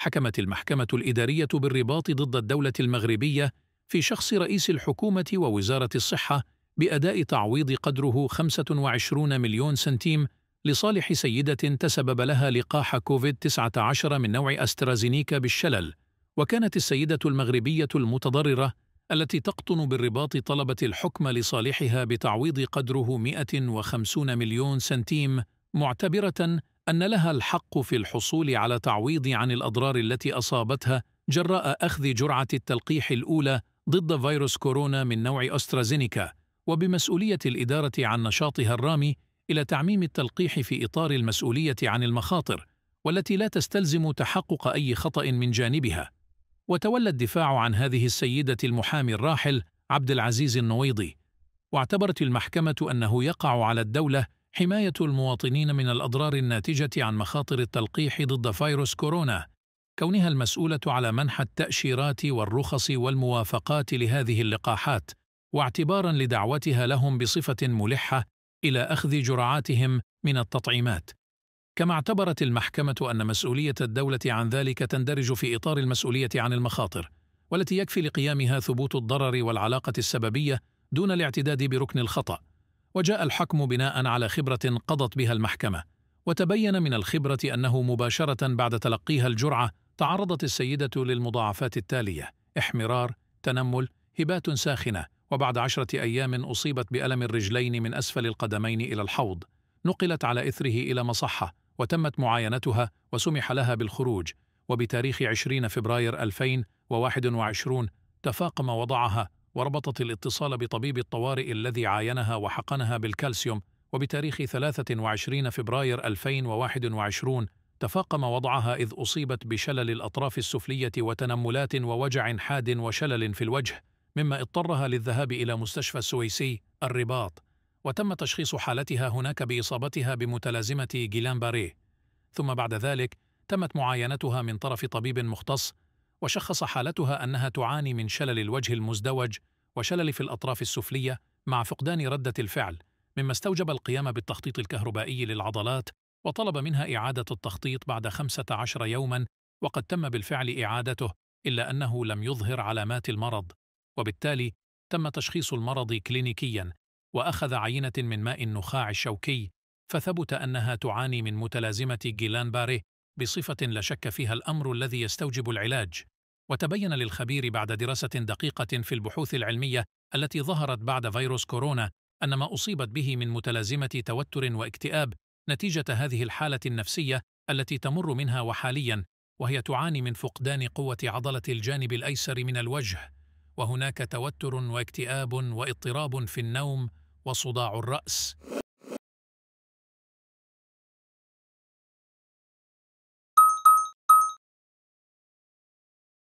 حكمت المحكمة الإدارية بالرباط ضد الدولة المغربية في شخص رئيس الحكومة ووزارة الصحة بأداء تعويض قدره 25 مليون سنتيم لصالح سيدة تسبب لها لقاح كوفيد-19 من نوع أسترازينيكا بالشلل وكانت السيدة المغربية المتضررة التي تقطن بالرباط طلبت الحكم لصالحها بتعويض قدره 150 مليون سنتيم معتبرة أن لها الحق في الحصول على تعويض عن الأضرار التي أصابتها جراء أخذ جرعة التلقيح الأولى ضد فيروس كورونا من نوع أسترازينيكا وبمسؤولية الإدارة عن نشاطها الرامي إلى تعميم التلقيح في إطار المسؤولية عن المخاطر والتي لا تستلزم تحقق أي خطأ من جانبها وتولى الدفاع عن هذه السيدة المحامي الراحل عبد العزيز النويضي واعتبرت المحكمة أنه يقع على الدولة حماية المواطنين من الأضرار الناتجة عن مخاطر التلقيح ضد فيروس كورونا كونها المسؤولة على منح التأشيرات والرخص والموافقات لهذه اللقاحات واعتبارا لدعوتها لهم بصفة ملحة إلى أخذ جرعاتهم من التطعيمات كما اعتبرت المحكمة أن مسؤولية الدولة عن ذلك تندرج في إطار المسؤولية عن المخاطر والتي يكفي لقيامها ثبوت الضرر والعلاقة السببية دون الاعتداد بركن الخطأ وجاء الحكم بناء على خبرة قضت بها المحكمة وتبين من الخبرة أنه مباشرة بعد تلقيها الجرعة تعرضت السيدة للمضاعفات التالية احمرار، تنمل، هبات ساخنة وبعد عشرة أيام أصيبت بألم الرجلين من أسفل القدمين إلى الحوض نقلت على إثره إلى مصحة وتمت معاينتها وسمح لها بالخروج وبتاريخ 20 فبراير 2021 تفاقم وضعها وربطت الاتصال بطبيب الطوارئ الذي عاينها وحقنها بالكالسيوم وبتاريخ 23 فبراير 2021 تفاقم وضعها إذ أصيبت بشلل الأطراف السفلية وتنملات ووجع حاد وشلل في الوجه مما اضطرها للذهاب إلى مستشفى السويسي الرباط وتم تشخيص حالتها هناك بإصابتها بمتلازمة جيلان باري ثم بعد ذلك تمت معاينتها من طرف طبيب مختص وشخص حالتها أنها تعاني من شلل الوجه المزدوج وشلل في الأطراف السفلية مع فقدان ردة الفعل مما استوجب القيام بالتخطيط الكهربائي للعضلات وطلب منها إعادة التخطيط بعد 15 يوماً وقد تم بالفعل إعادته إلا أنه لم يظهر علامات المرض وبالتالي تم تشخيص المرض كلينيكياً وأخذ عينة من ماء النخاع الشوكي فثبت أنها تعاني من متلازمة جيلان باري بصفة لا شك فيها الأمر الذي يستوجب العلاج وتبين للخبير بعد دراسة دقيقة في البحوث العلمية التي ظهرت بعد فيروس كورونا أن ما أصيبت به من متلازمة توتر واكتئاب نتيجة هذه الحالة النفسية التي تمر منها وحالياً وهي تعاني من فقدان قوة عضلة الجانب الأيسر من الوجه وهناك توتر واكتئاب واضطراب في النوم وصداع الرأس